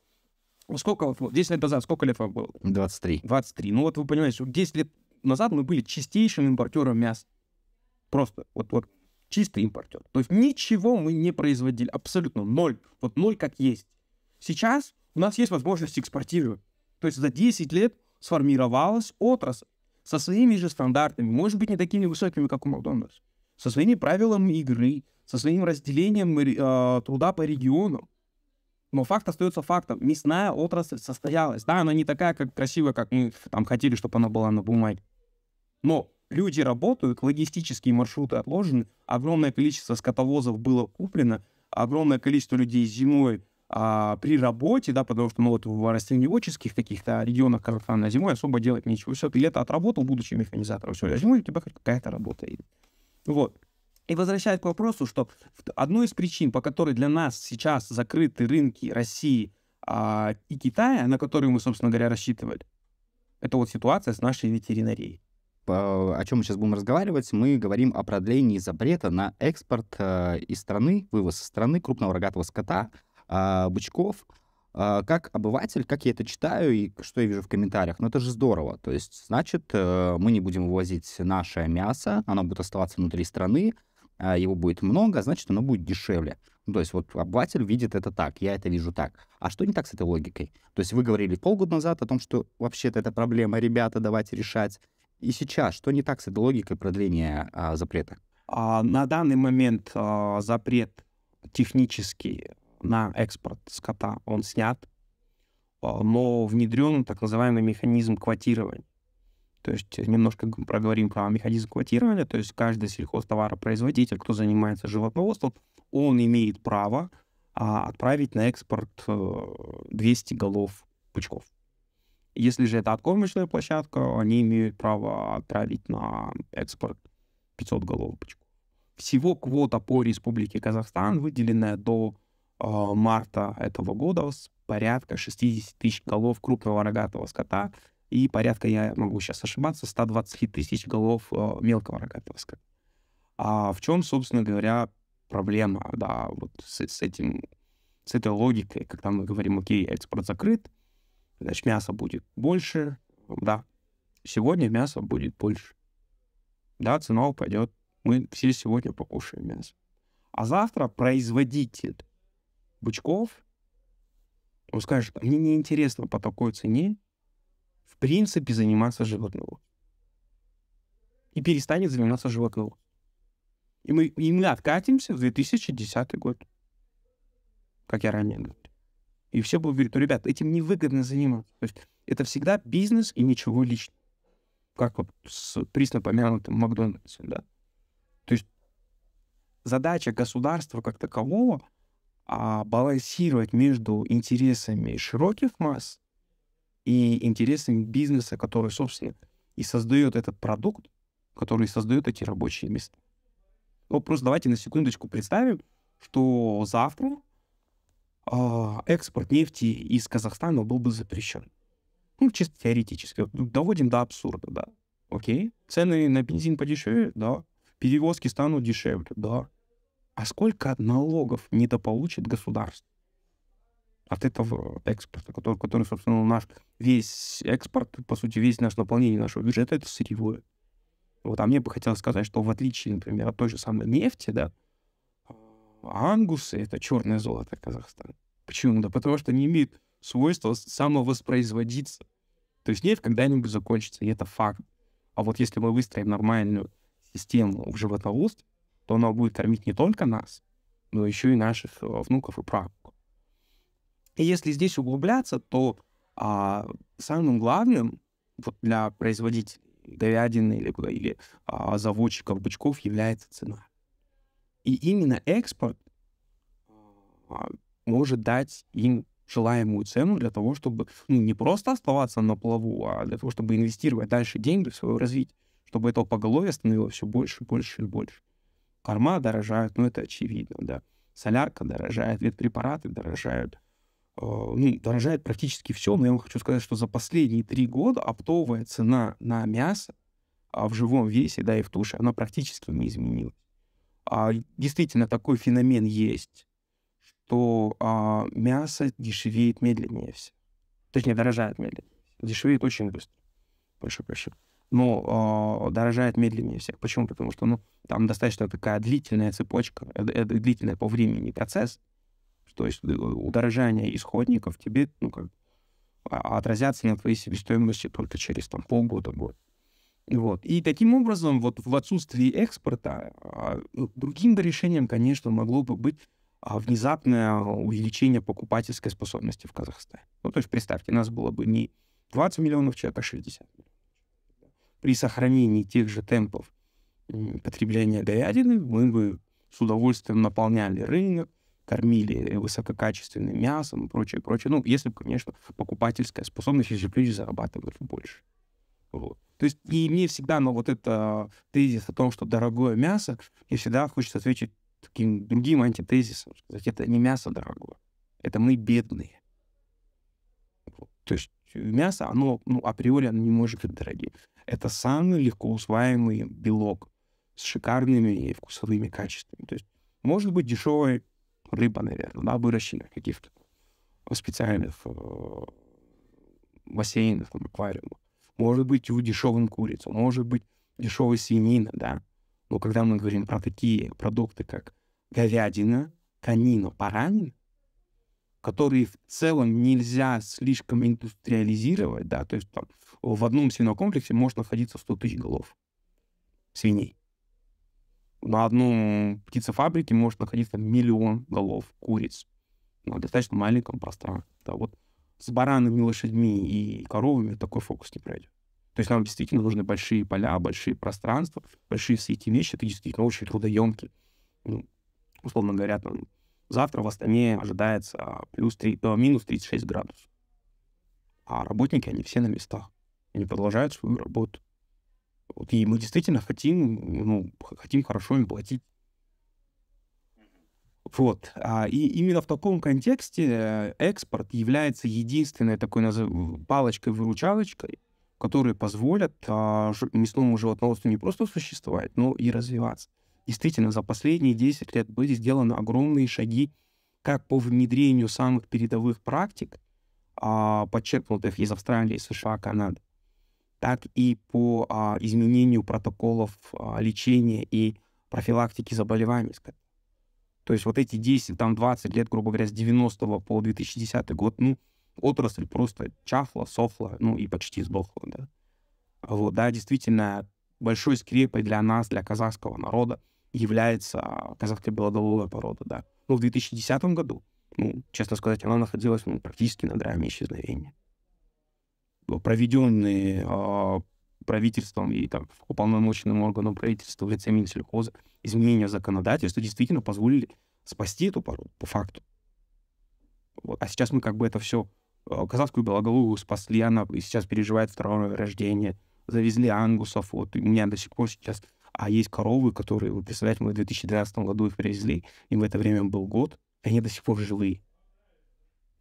ну, сколько, вот 10 лет назад, сколько лет вам было? 23. 23. Ну вот вы понимаете, 10 лет назад мы были чистейшим импортером мяса. Просто вот, вот чистый импортер. То есть ничего мы не производили, абсолютно ноль. Вот ноль как есть. Сейчас у нас есть возможность экспортировать. То есть за 10 лет сформировалась отрасль со своими же стандартами, может быть, не такими высокими, как у Макдональдс, со своими правилами игры, со своим разделением э, труда по регионам но факт остается фактом. Мясная отрасль состоялась. Да, она не такая как красивая, как мы там хотели, чтобы она была на бумаге. Но люди работают, логистические маршруты отложены, огромное количество скотовозов было куплено, огромное количество людей зимой а, при работе, да, потому что, ну, вот в растениеводческих каких-то регионах Казахстана зимой особо делать нечего. Все, ты лето отработал, будучи механизатором, все, а зимой у тебя хоть какая-то работа есть. Вот. И возвращаясь к вопросу, что одной из причин, по которой для нас сейчас закрыты рынки России а, и Китая, на которые мы, собственно говоря, рассчитывали, это вот ситуация с нашей ветеринарией. О чем мы сейчас будем разговаривать, мы говорим о продлении запрета на экспорт э, из страны, вывоз из страны крупного рогатого скота, а, бычков, а, как обыватель, как я это читаю и что я вижу в комментариях, ну это же здорово. То есть, значит, э, мы не будем вывозить наше мясо, оно будет оставаться внутри страны, а, его будет много, значит, оно будет дешевле. Ну, то есть вот обыватель видит это так, я это вижу так. А что не так с этой логикой? То есть вы говорили полгода назад о том, что вообще-то это проблема, ребята, давайте решать. И сейчас что не так с этой логикой продления а, запрета? А, на данный момент а, запрет технический на экспорт скота, он снят, а, но внедрен так называемый механизм квотирования. То есть э, немножко проговорим про механизм квотирования. То есть каждый сельхозтоваропроизводитель, кто занимается животноводством, он имеет право а, отправить на экспорт 200 э, голов пучков. Если же это откормочная площадка, они имеют право отправить на экспорт 500 голов пучков. Всего квота по Республике Казахстан, выделенная до э, марта этого года, с порядка 60 тысяч голов крупного рогатого скота – и порядка, я могу сейчас ошибаться, 120 тысяч голов э, мелкого рогатого скота. А в чем, собственно говоря, проблема, да, вот с, с этим, с этой логикой, когда мы говорим, окей, экспорт закрыт, значит, мясо будет больше, да, сегодня мясо будет больше. Да, цена упадет, мы все сегодня покушаем мясо. А завтра производитель бычков, он скажет, «А мне неинтересно по такой цене принципе заниматься животным И перестанет заниматься животным И мы, и мы откатимся в 2010 год, как я ранее говорил. И все будут говорить, ну, ребят, этим невыгодно заниматься. То есть это всегда бизнес и ничего личного. Как вот с присно помянутым Макдональдсом, да? То есть задача государства как такового а, балансировать между интересами широких масс и интересами бизнеса, который, собственно, и создает этот продукт, который создает эти рабочие места. Ну, просто давайте на секундочку представим, что завтра э, экспорт нефти из Казахстана был бы запрещен. Ну, чисто теоретически. Доводим до абсурда, да. Окей. Цены на бензин подешевеют, да. Перевозки станут дешевле, да. А сколько налогов недополучит государство? от этого экспорта, который, который, собственно, наш весь экспорт, по сути, весь наш наполнение нашего бюджета это сырьевое. Вот, а мне бы хотелось сказать, что в отличие, например, от той же самой нефти, да, а, ангусы — это черное золото Казахстана. Почему? Да потому что не имеет свойства самовоспроизводиться. То есть нефть когда-нибудь закончится, и это факт. А вот если мы выстроим нормальную систему в животноводстве, то она будет кормить не только нас, но еще и наших э, внуков и правнуков. И если здесь углубляться, то а, самым главным вот для производителей говядины или, или а, заводчиков бычков является цена. И именно экспорт а, может дать им желаемую цену для того, чтобы ну, не просто оставаться на плаву, а для того, чтобы инвестировать дальше деньги в свое развитие, чтобы этого поголовья становилось все больше, больше и больше. Корма дорожают, ну это очевидно, да. Солярка дорожает, ветпрепараты дорожают. А, ну, дорожает практически все, но я вам хочу сказать, что за последние три года оптовая цена на мясо а в живом весе, да, и в туше, она практически не изменилась. А, действительно, такой феномен есть, что а, мясо дешевеет медленнее все. Точнее, дорожает медленнее. Дешевеет очень быстро. Прошу прощения. Но а, дорожает медленнее всех. Почему? Потому что ну, там достаточно такая длительная цепочка, это, это длительный по времени процесс, то есть э, удорожание исходников тебе ну, как, а, а отразятся на твоей себестоимости только через там, полгода, год. Вот. И таким образом, вот в отсутствии экспорта, а, ну, другим решением, конечно, могло бы быть внезапное увеличение покупательской способности в Казахстане. Ну, то есть, представьте, нас было бы не 20 миллионов человек, а 60 миллионов. При сохранении тех же темпов потребления говядины мы бы с удовольствием наполняли рынок, кормили высококачественным мясом и прочее, прочее. Ну, если бы, конечно, покупательская способность, если бы люди зарабатывали больше. Вот. То есть, и мне всегда, но ну, вот это тезис о том, что дорогое мясо, мне всегда хочется ответить таким другим антитезисом, сказать, это не мясо дорогое, это мы бедные. Вот. То есть э, мясо, оно, ну, априори оно не может быть дорогим. Это самый легко усваиваемый белок с шикарными и вкусовыми качествами. То есть может быть дешевое рыба, наверное, да, выращенная в каких-то специальных в э, бассейнах, там, аквариумах. Может быть, у дешевым курицу, может быть, дешевая свинина, да. Но когда мы говорим про такие продукты, как говядина, конина, баранина, которые в целом нельзя слишком индустриализировать, да, то есть там в одном свинокомплексе может находиться 100 тысяч голов свиней на одном птицефабрике может находиться миллион голов куриц на достаточно маленьком пространстве. Да, вот с баранами, лошадьми и коровами такой фокус не пройдет. То есть нам действительно нужны большие поля, большие пространства, большие все эти вещи, это действительно ну, очень трудоемки. Ну, условно говоря, там, завтра в Астане ожидается плюс 3, э, минус 36 градусов. А работники, они все на местах. Они продолжают свою работу. Вот, и мы действительно хотим, ну, хотим хорошо им платить. Вот. А, и именно в таком контексте э, экспорт является единственной такой назов... палочкой-выручалочкой, которые позволят а, мясному животноводству не просто существовать, но и развиваться. Действительно, за последние 10 лет были сделаны огромные шаги как по внедрению самых передовых практик, а, подчеркнутых из Австралии, США, Канады, так и по а, изменению протоколов а, лечения и профилактики заболеваний. То есть вот эти 10, там 20 лет, грубо говоря, с 90 по 2010 год, ну, отрасль просто чахла, сохла, ну, и почти сдохла, да. Вот, да, действительно, большой скрепой для нас, для казахского народа является а, казахская белодоловая порода, да. Ну, в 2010 году, ну, честно сказать, она находилась ну, практически на драме исчезновения проведенные а, правительством и там, уполномоченным органом правительства в лице Минсельхоза изменения законодательства действительно позволили спасти эту породу, по факту. Вот. А сейчас мы как бы это все... А, Казахскую белоголовую спасли, она сейчас переживает второе рождение. Завезли ангусов, вот, у меня до сих пор сейчас... А есть коровы, которые, вы представляете, мы в 2012 году их привезли, им в это время был год, и они до сих пор живые.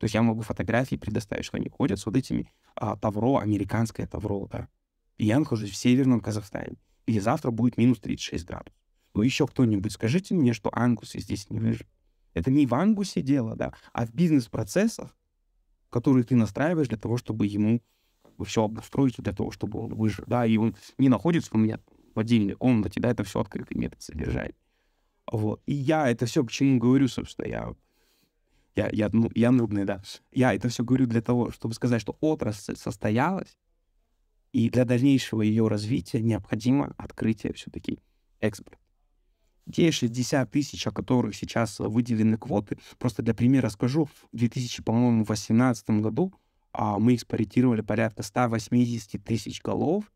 То есть я могу фотографии предоставить, что они ходят с вот этими а, тавро, американское тавро, да. И я нахожусь в северном Казахстане, и завтра будет минус 36 градусов. Ну еще кто-нибудь скажите мне, что ангусы здесь не выживут. Это не в ангусе дело, да, а в бизнес-процессах, которые ты настраиваешь для того, чтобы ему все обустроить, для того, чтобы он выжил, да, и он не находится у меня в отдельной комнате, да, это все открытый метод содержания. Вот. И я это все почему говорю, собственно, я я, я, ну, я нудный, да. Я это все говорю для того, чтобы сказать, что отрасль состоялась, и для дальнейшего ее развития необходимо открытие все-таки экспорта. Те 60 тысяч, о которых сейчас выделены квоты, просто для примера скажу, в 2018 году а, мы экспортировали порядка 180 тысяч голов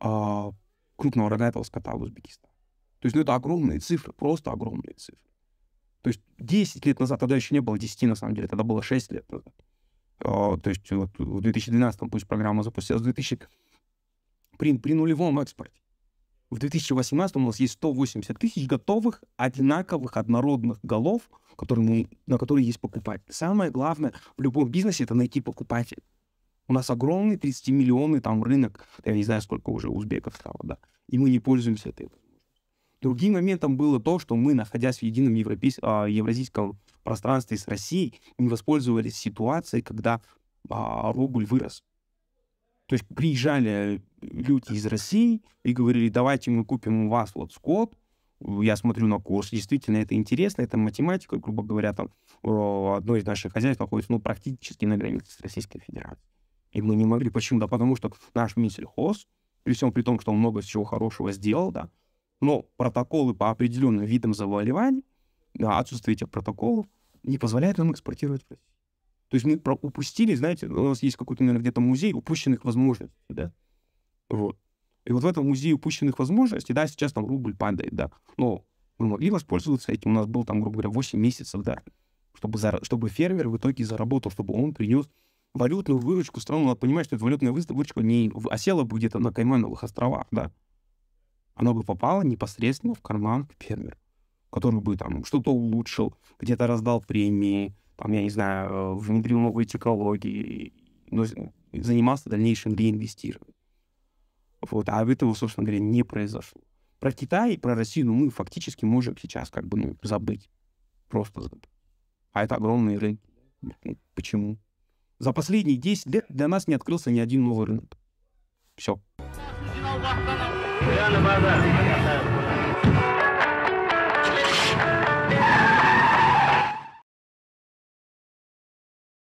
а, крупного рогатого скота в Узбекистан. То есть ну, это огромные цифры, просто огромные цифры. То есть 10 лет назад, тогда еще не было 10, на самом деле, тогда было 6 лет назад. А, то есть вот в 2012 пусть программа запустилась, в 2000... при, при нулевом экспорте. В 2018 у нас есть 180 тысяч готовых, одинаковых, однородных голов, которые мы, на которые есть покупатель. Самое главное в любом бизнесе — это найти покупателя. У нас огромный 30-миллионный там рынок, я не знаю, сколько уже узбеков стало, да, и мы не пользуемся этой Другим моментом было то, что мы, находясь в едином европейс... А, евразийском пространстве с Россией, не воспользовались ситуацией, когда а, рубль вырос. То есть приезжали люди из России и говорили, давайте мы купим у вас вот скот, я смотрю на курс, действительно это интересно, это математика, грубо говоря, там одно из наших хозяйств находится ну, практически на границе с Российской Федерацией. И мы не могли. Почему? Да потому что наш Минсельхоз, при всем при том, что он много чего хорошего сделал, да, но протоколы по определенным видам заболеваний, отсутствие этих протоколов, не позволяет нам экспортировать в Россию. То есть мы упустили, знаете, у нас есть какой-то, наверное, где-то музей упущенных возможностей, да? Вот. И вот в этом музее упущенных возможностей, да, сейчас там рубль падает, да, но мы могли воспользоваться этим, у нас был там, грубо говоря, 8 месяцев, да, чтобы, зар... чтобы фермер в итоге заработал, чтобы он принес валютную выручку страну. Надо понимать, что эта валютная выручка не осела а бы где-то на Каймановых островах, да оно бы попало непосредственно в карман фермера, который бы там что-то улучшил, где-то раздал премии, там, я не знаю, э, внедрил новые технологии, но занимался дальнейшим реинвестированием. Вот, а этого, собственно говоря, не произошло. Про Китай и про Россию ну, мы фактически можем сейчас как бы ну, забыть. Просто забыть. А это огромные рынки. Ну, почему? За последние 10 лет для нас не открылся ни один новый рынок. Все. Jangan apa-apa.